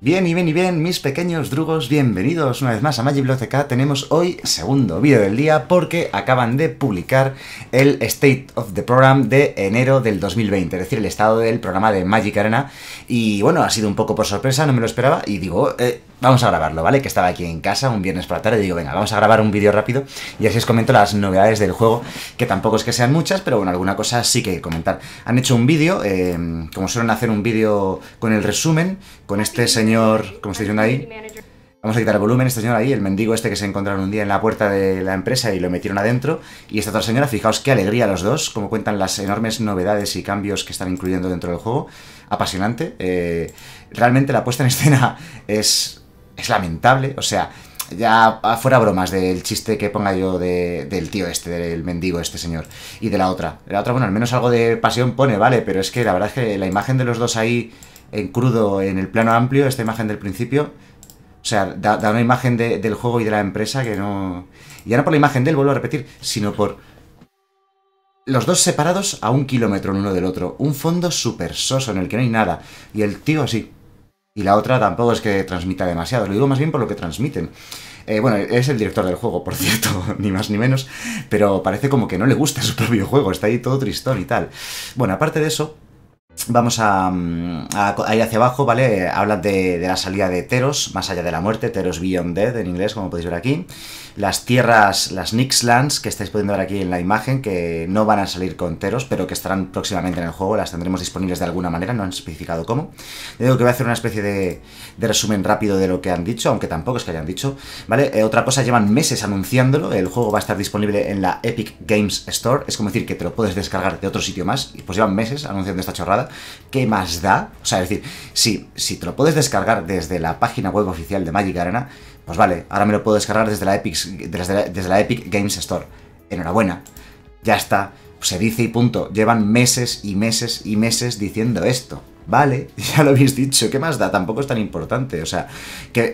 Bien y bien y bien, mis pequeños drugos, bienvenidos una vez más a MagicBlock Tenemos hoy segundo vídeo del día porque acaban de publicar el State of the Program de enero del 2020, es decir, el estado del programa de Magic Arena. Y bueno, ha sido un poco por sorpresa, no me lo esperaba. Y digo, eh, vamos a grabarlo, ¿vale? Que estaba aquí en casa un viernes por la tarde y digo, venga, vamos a grabar un vídeo rápido y así os comento las novedades del juego, que tampoco es que sean muchas, pero bueno, alguna cosa sí que comentar. Han hecho un vídeo, em, como suelen hacer un vídeo con el resumen, con este señor, ¿cómo se diciendo ahí? Vamos a quitar el volumen, este señor ahí, el mendigo este que se encontraron un día en la puerta de la empresa y lo metieron adentro. Y esta otra señora, fijaos qué alegría los dos, como cuentan las enormes novedades y cambios que están incluyendo dentro del juego. Apasionante. Eh, realmente la puesta en escena es es lamentable, o sea, ya ah, fuera bromas del chiste que ponga yo del tío este, del mendigo este señor, y de la otra. La otra, bueno, al menos algo de pasión pone, vale, pero es que la verdad es que la imagen de los dos ahí en crudo, en el plano amplio, esta imagen del principio, o sea, da, una imagen del juego y de la empresa que no... Y ya no por la imagen de él, vuelvo a repetir, sino por... Los dos separados a un kilómetro el uno del otro, un fondo súper soso en el que no hay nada, y el tío así, y la otra tampoco es que transmita demasiado, lo digo más bien por lo que transmiten. Eh, bueno, es el director del juego, por cierto, ni más ni menos, pero parece como que no le gusta su propio juego, está ahí todo tristón y tal. Bueno, aparte de eso, Vamos a, mm, a, ir hacia abajo, ¿vale? Hablan de, de, la salida de Teros, más allá de la muerte, Teros Beyond Dead en inglés, como podéis ver aquí las tierras, las Nixlands, que estáis pudiendo ver aquí en la imagen, que no van a salir con Teros, pero que estarán próximamente en el juego, las tendremos disponibles de alguna manera, no han especificado cómo. Digo que voy a hacer una especie de, resumen rápido de lo que han dicho, aunque tampoco es que hayan dicho, ¿vale? Eh, otra cosa, llevan meses anunciándolo, el juego va a estar disponible en la Epic Games Store, es como decir que te lo puedes descargar de otro sitio más, y pues llevan meses anunciando esta chorrada, ¿qué más da? O sea, es decir, si te lo puedes descargar desde la página web oficial de Magic Arena, pues vale, ahora me lo puedo descargar desde la Epic, desde Games Store. Enhorabuena. Ya está. se pues dice y punto. Llevan meses y meses y meses diciendo esto. Vale, ya lo habéis dicho, ¿qué más da? Tampoco es tan importante. O sea, que,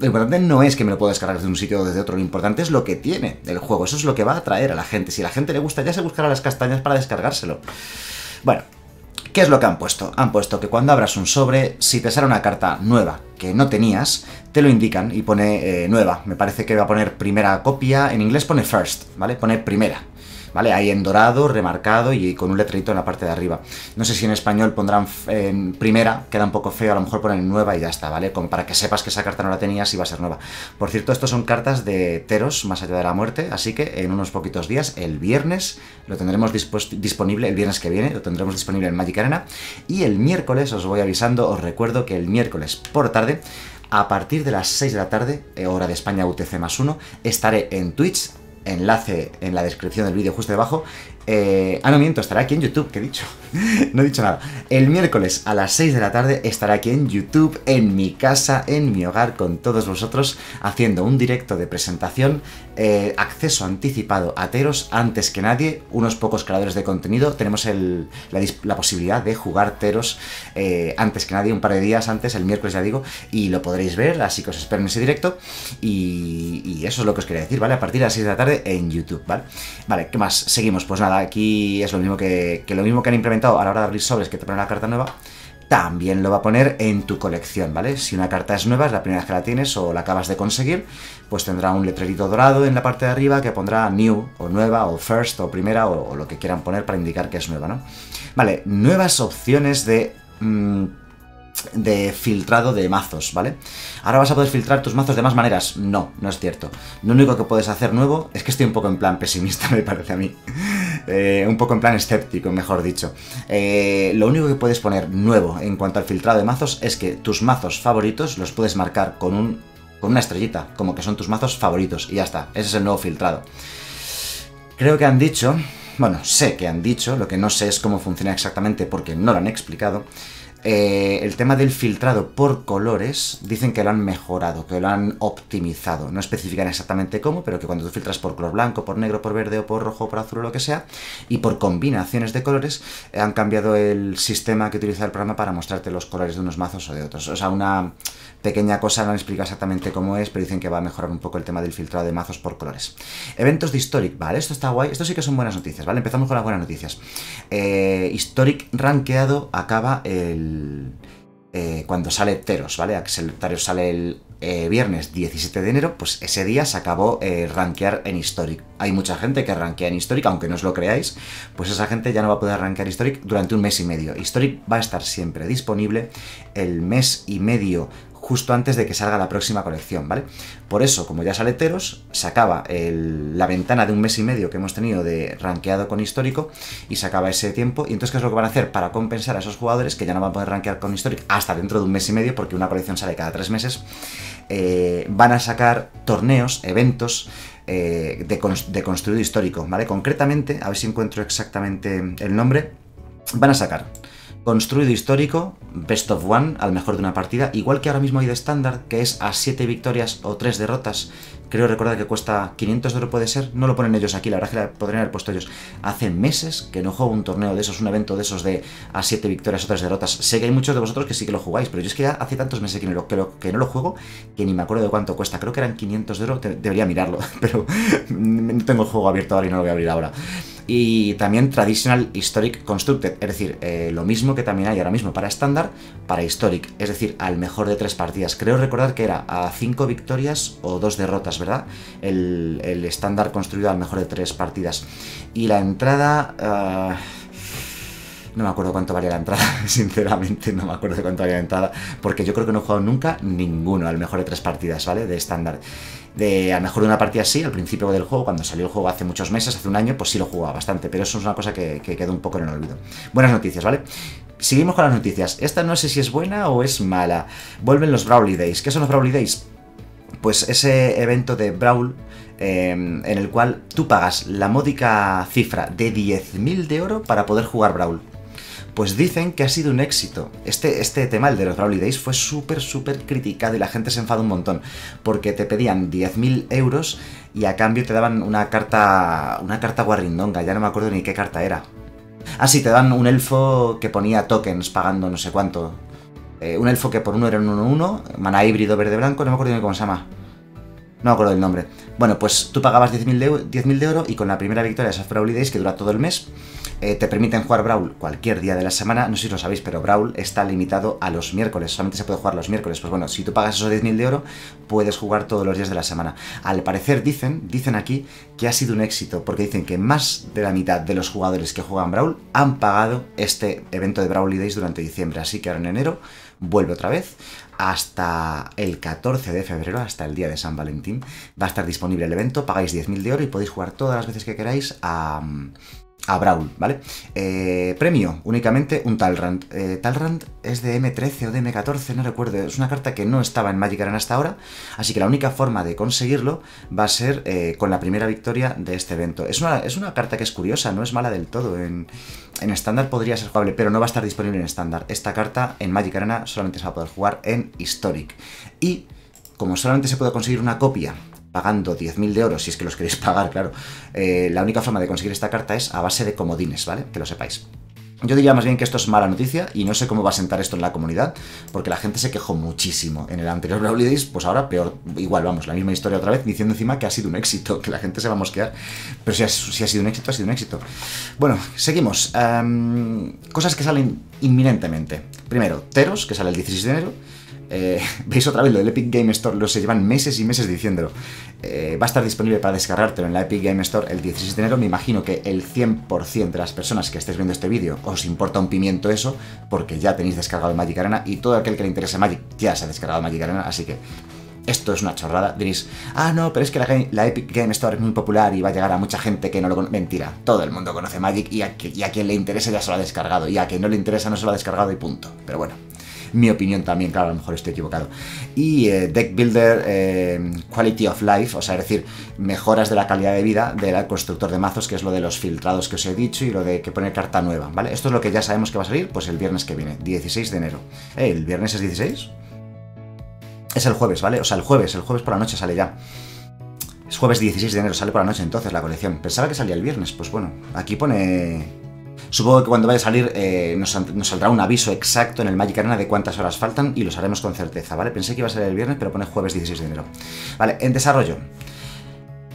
lo importante no es que me lo puedo descargar desde un sitio o desde otro, lo importante es lo que tiene el juego. Eso es lo que va a atraer a la gente. Si a la gente le gusta, ya se buscará las castañas para descargárselo. Bueno, ¿Qué es lo que han puesto? Han puesto que cuando abras un sobre, si te sale una carta nueva que no tenías, te lo indican y pone eh, nueva. Me parece que va a poner primera copia, en inglés pone first, ¿vale? Pone primera, ¿vale? Ahí en dorado, remarcado y con un letrerito en la parte de arriba. No sé si en español pondrán en primera, queda un poco feo, a lo mejor ponen nueva y ya está, ¿vale? Como para que sepas que esa carta no la tenías y va a ser nueva. Por cierto, estos son cartas de Teros, más allá de la muerte, así que en unos poquitos días, el viernes, lo tendremos disponible, el viernes que viene, lo tendremos disponible en Magic Arena. Y el miércoles, os voy avisando, os recuerdo que el miércoles por tarde a partir de las 6 de la tarde, eh, hora de España UTC más 1, estaré en Twitch enlace en la descripción del vídeo justo debajo eh, ah, no miento, estará aquí en YouTube, que he dicho. no he dicho nada. El miércoles a las 6 de la tarde estará aquí en YouTube, en mi casa, en mi hogar, con todos vosotros, haciendo un directo de presentación, eh, acceso anticipado a Teros antes que nadie, unos pocos creadores de contenido. Tenemos la, posibilidad de jugar Teros eh, antes que nadie, un par de días antes, el miércoles ya digo, y lo podréis ver, así que os espero en ese directo. Y, y eso es lo que os quería decir, ¿vale? A partir de las 6 de la tarde en YouTube, ¿vale? Vale, ¿qué más? Seguimos, pues nada aquí es lo mismo que, lo mismo que han implementado a la hora de abrir sobres que te pone la carta nueva, también lo va a poner en tu colección, ¿vale? Si una carta es nueva, es la primera vez que la tienes o la acabas de conseguir, pues tendrá un letrerito dorado en la parte de arriba que pondrá new o nueva o first o primera o, lo que quieran poner para indicar que es nueva, ¿no? Vale, nuevas opciones de... Mm, de filtrado de mazos, ¿vale? ¿Ahora vas a poder filtrar tus mazos de más maneras? No, no es cierto. Lo único que puedes hacer nuevo es que estoy un poco en plan pesimista, me parece a mí. Eh, un poco en plan escéptico, mejor dicho. Eh, lo único que puedes poner nuevo en cuanto al filtrado de mazos es que tus mazos favoritos los puedes marcar con, un, con una estrellita, como que son tus mazos favoritos, y ya está. Ese es el nuevo filtrado. Creo que han dicho, bueno, sé que han dicho, lo que no sé es cómo funciona exactamente porque no lo han explicado, eh, el tema del filtrado por colores, dicen que lo han mejorado, que lo han optimizado. No especifican exactamente cómo, pero que cuando tú filtras por color blanco, por negro, por verde o por rojo, por azul o lo que sea, y por combinaciones de colores, eh, han cambiado el sistema que utiliza el programa para mostrarte los colores de unos mazos o de otros. O sea, una, Pequeña cosa, no han explicado exactamente cómo es, pero dicen que va a mejorar un poco el tema del filtrado de mazos por colores. Eventos de Historic, ¿vale? Esto está guay, esto sí que son buenas noticias, ¿vale? Empezamos con las buenas noticias. Eh, Historic rankeado acaba el... Eh, cuando sale Teros, ¿vale? Teros sale el eh, viernes 17 de enero, pues ese día se acabó eh, rankear en Historic. Hay mucha gente que rankea en Historic, aunque no os lo creáis, pues esa gente ya no va a poder rankear Historic durante un mes y medio. Historic va a estar siempre disponible el mes y medio justo antes de que salga la próxima colección, ¿vale? Por eso, como ya sale Teros, se acaba la ventana de un mes y medio que hemos tenido de rankeado con histórico y se acaba ese tiempo. Y entonces, ¿qué es lo que van a hacer para compensar a esos jugadores que ya no van a poder rankear con histórico hasta dentro de un mes y medio, porque una colección sale cada tres meses? Eh, van a sacar torneos, eventos, eh, de, de, construido histórico, ¿vale? Concretamente, a ver si encuentro exactamente el nombre, van a sacar Construido histórico, best of one, al mejor de una partida, igual que ahora mismo hay de estándar, que es a 7 victorias o 3 derrotas. Creo recordar que cuesta 500 de oro puede ser, no lo ponen ellos aquí, la verdad que la podrían haber puesto ellos. Hace meses que no juego un torneo de esos, un evento de esos de a 7 victorias o 3 derrotas. Sé que hay muchos de vosotros que sí que lo jugáis, pero yo es que ya hace tantos meses que no lo, que no lo juego que ni me acuerdo de cuánto cuesta. Creo que eran 500 de oro, debería mirarlo, pero no tengo el juego abierto ahora y no lo voy a abrir ahora y también Traditional Historic Constructed, es decir, eh, lo mismo que también hay ahora mismo para estándar, para Historic, es decir, al mejor de tres partidas. Creo recordar que era a cinco victorias o dos derrotas, ¿verdad? El, el estándar construido al mejor de tres partidas. Y la entrada... Ah, no me acuerdo cuánto valía la entrada, sinceramente no me acuerdo cuánto valía la entrada, porque yo creo que no he jugado nunca ninguno al mejor de tres partidas, ¿vale? De estándar de a lo mejor una partida así, al principio del juego, cuando salió el juego hace muchos meses, hace un año, pues sí lo jugaba bastante, pero eso es una cosa que, quedó un poco en el olvido. Buenas noticias, ¿vale? Seguimos con las noticias. Esta no sé si es buena o es mala. Vuelven los Brawly Days. ¿Qué son los Brawly Days? Pues ese evento de Brawl em, en el cual tú pagas la módica cifra de 10.000 de oro para poder jugar Brawl pues dicen que ha sido un éxito. Este, este tema, el de los Brawly Days, fue súper, súper criticado y la gente se enfadó un montón, porque te pedían 10.000 euros y a cambio te daban una carta, una carta guarrindonga, ya no me acuerdo ni qué carta era. Ah, sí, te dan un elfo que ponía tokens pagando no sé cuánto. Eh, un elfo que por uno era un 1-1, mana híbrido verde-blanco, no me acuerdo ni cómo se llama no me acuerdo del nombre. Bueno, pues tú pagabas 10.000 de, oro y con la primera victoria de esas Brawl Days, que dura todo el mes, eh, te permiten jugar Brawl cualquier día de la semana. No sé si lo sabéis, pero Brawl está limitado a los miércoles. Solamente se puede jugar los miércoles. Pues bueno, si tú pagas esos 10.000 de oro, puedes jugar todos los días de la semana. Al parecer dicen, dicen aquí, que ha sido un éxito, porque dicen que más de la mitad de los jugadores que juegan Brawl han pagado este evento de Brawl Days durante diciembre. Así que ahora en enero vuelve otra vez hasta el 14 de febrero, hasta el día de San Valentín, va a estar disponible el evento, pagáis 10.000 de oro y podéis jugar todas las veces que queráis a, mm, a Brawl, ¿vale? Eh, premio, únicamente un Talrand. Eh, Talrand es de M13 o de M14, no recuerdo. Es una carta que no estaba en Magic Arena hasta ahora, así que la única forma de conseguirlo va a ser eh, con la primera victoria de este evento. Es una, es una, carta que es curiosa, no es mala del todo. En, en estándar podría ser jugable, pero no va a estar disponible en estándar. Esta carta en Magic Arena solamente se va a poder jugar en Historic. Y como solamente se puede conseguir una copia pagando 10.000 de oro, si es que los queréis pagar, claro, eh, la única forma de conseguir esta carta es a base de comodines, ¿vale? Que lo sepáis. Yo diría más bien que esto es mala noticia y no sé cómo va a sentar esto en la comunidad, porque la gente se quejó muchísimo en el anterior Brawl pues ahora peor, igual, vamos, la misma historia otra vez, diciendo encima que ha sido un éxito, que la gente se va a mosquear, pero si ha, sido un éxito, ha sido un éxito. Bueno, seguimos. Em, cosas que salen inminentemente. Primero, Teros, que sale el 16 de enero. Eh, veis otra vez lo del Epic Game Store, lo se llevan meses y meses diciéndolo. Eh, va a estar disponible para descargártelo en la Epic Game Store el 16 de enero. Me imagino que el 100% de las personas que estéis viendo este vídeo os importa un pimiento eso, porque ya tenéis descargado Magic Arena y todo aquel que le interese Magic ya se ha descargado Magic Arena, así que esto es una chorrada. Diréis, ah, no, pero es que la, Epic Game Store es muy popular y va a llegar a mucha gente que no lo conoce. Mentira, todo el mundo conoce Magic y a, a, quien le interesa ya se lo ha descargado. Y a quien no le interesa no se lo ha descargado y punto. Pero bueno, mi opinión también, claro, a lo mejor estoy equivocado. Y eh, Deck Builder eh, Quality of Life, o sea, es decir, mejoras de la calidad de vida del constructor de mazos, que es lo de los filtrados que os he dicho y lo de que pone carta nueva, ¿vale? Esto es lo que ya sabemos que va a salir, pues el viernes que viene, 16 de enero. ¿Eh? ¿El viernes es 16? Es el jueves, ¿vale? O sea, el jueves, el jueves por la noche sale ya. Es jueves 16 de enero, sale por la noche entonces la colección. Pensaba que salía el viernes, pues bueno, aquí pone Supongo que cuando vaya a salir eh, nos, saldrá un aviso exacto en el Magic Arena de cuántas horas faltan y lo haremos con certeza, ¿vale? Pensé que iba a salir el viernes, pero pone jueves 16 de enero. Vale, en desarrollo.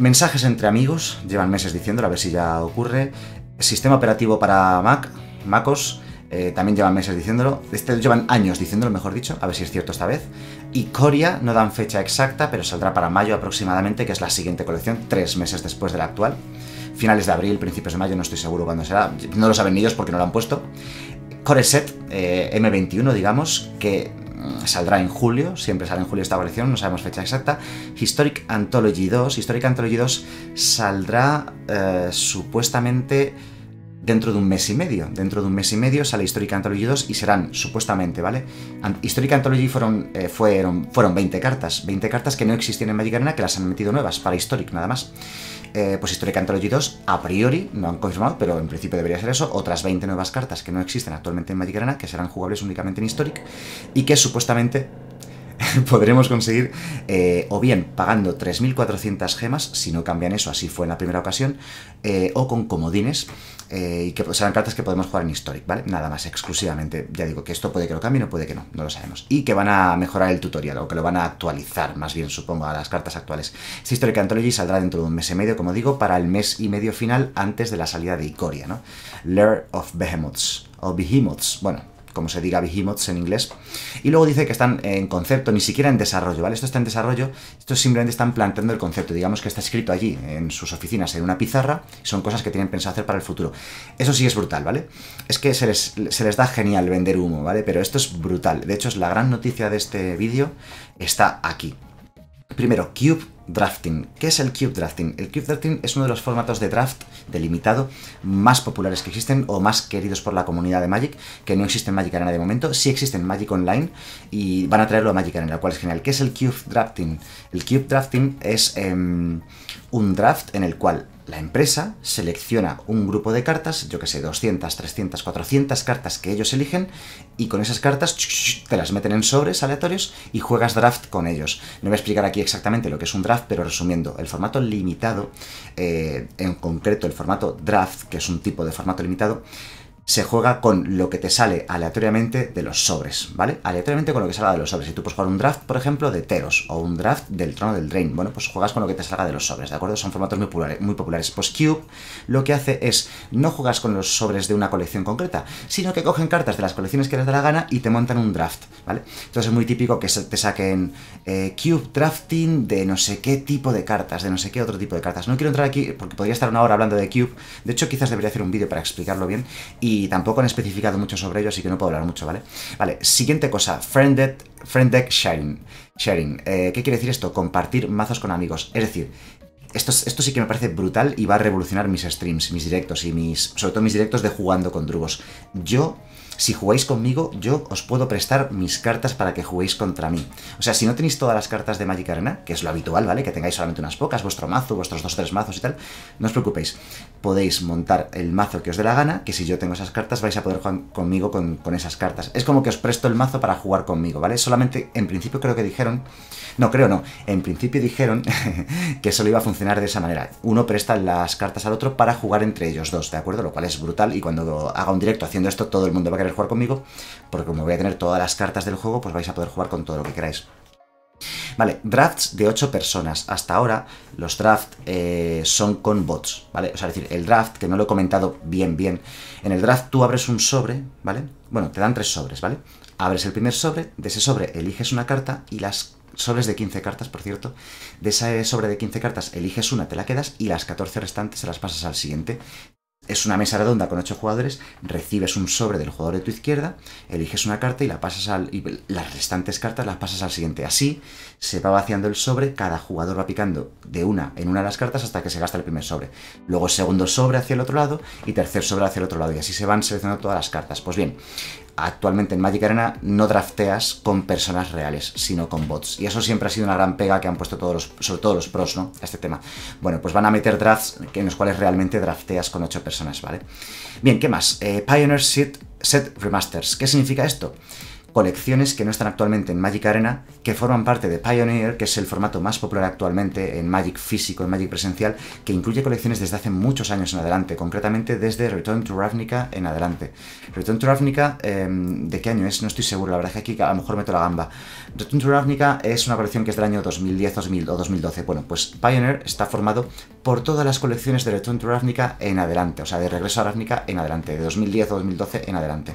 Mensajes entre amigos, llevan meses diciéndolo, a ver si ya ocurre. Sistema operativo para Mac, MacOS, eh, también llevan meses diciéndolo. Este, llevan años diciéndolo, mejor dicho, a ver si es cierto esta vez. Y Coria no dan fecha exacta, pero saldrá para mayo aproximadamente, que es la siguiente colección, tres meses después de la actual finales de abril, principios de mayo, no estoy seguro cuándo será, no lo saben ni ellos porque no lo han puesto. Core Set eh, M21, digamos, que mm, saldrá en julio, siempre sale en julio esta colección, no sabemos fecha exacta. Historic Anthology 2, Historic Anthology 2 saldrá eh, supuestamente dentro de un mes y medio. Dentro de un mes y medio sale Historic Anthology 2 y serán, supuestamente, ¿vale? Historic Anthology fueron, eh, fueron, fueron 20 cartas, 20 cartas que no existían en Magic Arena, que las han metido nuevas para Historic nada más. Eh, pues Historic Anthology 2, a priori, no han confirmado, pero en principio debería ser eso, otras 20 nuevas cartas que no existen actualmente en Magic Arena, que serán jugables únicamente en Historic, y que supuestamente podremos conseguir eh, o bien pagando 3.400 gemas, si no cambian eso, así fue en la primera ocasión, eh, o con comodines eh, y que serán cartas que podemos jugar en Historic, ¿vale? Nada más, exclusivamente. Ya digo que esto puede que lo cambie, o puede que no, no lo sabemos. Y que van a mejorar el tutorial, o que lo van a actualizar, más bien supongo, a las cartas actuales. Historic Anthology saldrá dentro de un mes y medio, como digo, para el mes y medio final antes de la salida de Icoria, ¿no? Lair of Behemoths, o Behemoths, bueno, como se diga behemoths en inglés. Y luego dice que están en concepto, ni siquiera en desarrollo, ¿vale? Esto está en desarrollo, esto simplemente están planteando el concepto, digamos que está escrito allí, en sus oficinas, en una pizarra, son cosas que tienen pensado hacer para el futuro. Eso sí es brutal, ¿vale? Es que se les, se les da genial vender humo, ¿vale? Pero esto es brutal. De hecho, es la gran noticia de este vídeo, está aquí. Primero, Cube Drafting. ¿Qué es el Cube Drafting? El Cube Drafting es uno de los formatos de draft delimitado más populares que existen o más queridos por la comunidad de Magic, que no existe en Magic Arena de momento, sí existen Magic Online y van a traerlo a Magic Arena, lo cual es genial. ¿Qué es el Cube Drafting? El Cube Drafting es em, un draft en el cual la empresa selecciona un grupo de cartas, yo que sé, 200, 300, 400 cartas que ellos eligen y con esas cartas te las meten en sobres aleatorios y juegas draft con ellos. No voy a explicar aquí exactamente lo que es un draft, pero resumiendo, el formato limitado, eh, en concreto el formato draft, que es un tipo de formato limitado, se juega con lo que te sale aleatoriamente de los sobres, ¿vale? Aleatoriamente con lo que salga de los sobres. Si tú puedes jugar un draft, por ejemplo, de Teros o un draft del Trono del Drain, bueno, pues juegas con lo que te salga de los sobres, ¿de acuerdo? Son formatos muy populares. Muy populares. Pues Cube lo que hace es no juegas con los sobres de una colección concreta, sino que cogen cartas de las colecciones que les da la gana y te montan un draft, ¿vale? Entonces es muy típico que te saquen eh, Cube Drafting de no sé qué tipo de cartas, de no sé qué otro tipo de cartas. No quiero entrar aquí porque podría estar una hora hablando de Cube. De hecho, quizás debería hacer un vídeo para explicarlo bien y y tampoco han especificado mucho sobre ello, así que no puedo hablar mucho, ¿vale? Vale, siguiente cosa, Friend deck Sharing. sharing. Eh, ¿Qué quiere decir esto? Compartir mazos con amigos. Es decir, esto, esto, sí que me parece brutal y va a revolucionar mis streams, mis directos y mis. sobre todo mis directos de jugando con drugos. Yo si jugáis conmigo, yo os puedo prestar mis cartas para que juguéis contra mí. O sea, si no tenéis todas las cartas de Magic Arena, que es lo habitual, ¿vale? Que tengáis solamente unas pocas, vuestro mazo, vuestros dos tres mazos y tal, no os preocupéis. Podéis montar el mazo que os dé la gana, que si yo tengo esas cartas vais a poder jugar conmigo con, con esas cartas. Es como que os presto el mazo para jugar conmigo, ¿vale? Solamente, en principio creo que dijeron... No, creo no. En principio dijeron que solo iba a funcionar de esa manera. Uno presta las cartas al otro para jugar entre ellos dos, ¿de acuerdo? Lo cual es brutal y cuando haga un directo haciendo esto todo el mundo va a querer jugar conmigo, porque como voy a tener todas las cartas del juego, pues vais a poder jugar con todo lo que queráis. Vale, drafts de 8 personas. Hasta ahora los drafts eh, son con bots, ¿vale? O sea, es decir, el draft, que no lo he comentado bien, bien. En el draft tú abres un sobre, ¿vale? Bueno, te dan tres sobres, ¿vale? Abres el primer sobre, de ese sobre eliges una carta y las sobres de 15 cartas, por cierto. De ese sobre de 15 cartas eliges una, te la quedas y las 14 restantes se las pasas al siguiente es una mesa redonda con ocho jugadores, recibes un sobre del jugador de tu izquierda, eliges una carta y la pasas al las restantes cartas las pasas al siguiente. Así se va vaciando el sobre, cada jugador va picando de una en una de las cartas hasta que se gasta el primer sobre. Luego segundo sobre hacia el otro lado y tercer sobre hacia el otro lado y así se van seleccionando todas las cartas. Pues bien, actualmente en Magic Arena no drafteas con personas reales, sino con bots. Y eso siempre ha sido una gran pega que han puesto todos los, sobre todo los pros, ¿no? A este tema. Bueno, pues van a meter drafts en los cuales realmente drafteas con 8 personas, ¿vale? Bien, ¿qué más? Eh, Pioneer Set, Set Remasters. ¿Qué significa esto? colecciones que no están actualmente en Magic Arena, que forman parte de Pioneer, que es el formato más popular actualmente en Magic físico, en Magic presencial, que incluye colecciones desde hace muchos años en adelante, concretamente desde Return to Ravnica en adelante. Return to Ravnica, em, ¿de qué año es? No estoy seguro, la verdad es que aquí a lo mejor meto la gamba. Return to Ravnica es una colección que es del año 2010 2000, o 2012. Bueno, pues Pioneer está formado por todas las colecciones de Return to Ravnica en adelante, o sea, de Regreso a Ravnica en adelante, de 2010 o 2012 en adelante.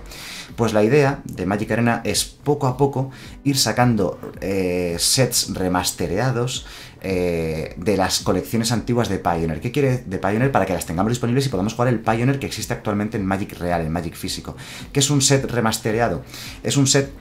Pues la idea de Magic Arena es poco a poco ir sacando eh, sets remastereados eh, de las colecciones antiguas de Pioneer. ¿Qué quiere de Pioneer? Para que las tengamos disponibles y podamos jugar el Pioneer que existe actualmente en Magic Real, en Magic Físico, ¿Qué es un set remastereado. Es un set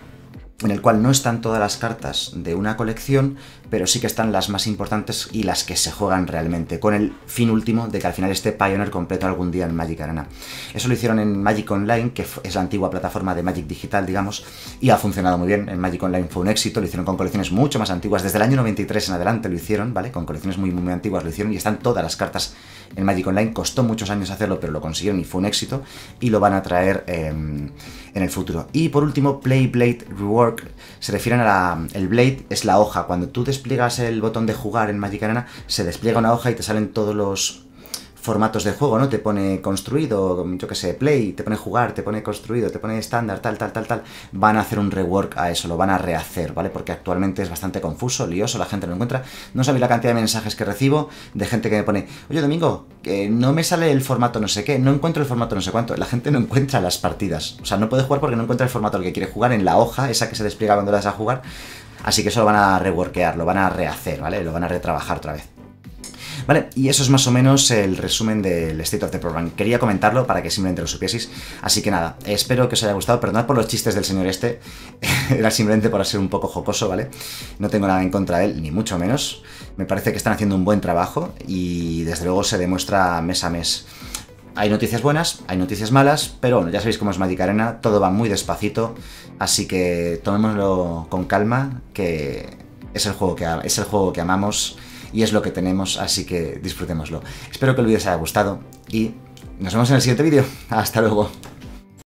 en el cual no están todas las cartas de una colección, pero sí que están las más importantes y las que se juegan realmente, con el fin último de que al final esté Pioneer completo algún día en Magic Arena. Eso lo hicieron en Magic Online, que es la antigua plataforma de Magic Digital, digamos, y ha funcionado muy bien. En Magic Online fue un éxito, lo hicieron con colecciones mucho más antiguas, desde el año 93 en adelante lo hicieron, ¿vale? Con colecciones muy, muy antiguas lo hicieron y están todas las cartas el Magic Online. Costó muchos años hacerlo, pero lo consiguieron y fue un éxito. Y lo van a traer em, en el futuro. Y por último, Play Blade Rework. Se refieren a la. El Blade es la hoja. Cuando tú despliegas el botón de jugar en Magic Arena, se despliega una hoja y te salen todos los formatos de juego, ¿no? Te pone construido, yo que sé, play, te pone jugar, te pone construido, te pone estándar, tal, tal, tal, tal, van a hacer un rework a eso, lo van a rehacer, ¿vale? Porque actualmente es bastante confuso, lioso, la gente no encuentra. No sabéis la cantidad de mensajes que recibo de gente que me pone, oye Domingo, que no me sale el formato no sé qué, no encuentro el formato no sé cuánto. La gente no encuentra las partidas, o sea, no puede jugar porque no encuentra el formato al que quiere jugar en la hoja, esa que se despliega cuando la das a jugar. Así que eso lo van a reworkear, lo van a rehacer, ¿vale? Lo van a retrabajar otra vez. ¿Vale? Y eso es más o menos el resumen del State of the Program. Quería comentarlo para que simplemente lo supieseis. Así que nada, espero que os haya gustado. Perdonad por los chistes del señor este. Era simplemente para ser un poco jocoso, ¿vale? No tengo nada en contra de él, ni mucho menos. Me parece que están haciendo un buen trabajo y desde luego se demuestra mes a mes. Hay noticias buenas, hay noticias malas, pero bueno, ya sabéis cómo es Arena, todo va muy despacito, así que tomémoslo con calma, que es el juego que, es el juego que amamos y es lo que tenemos, así que disfrutémoslo. Espero que el vídeo os haya gustado y nos vemos en el siguiente vídeo. Hasta luego.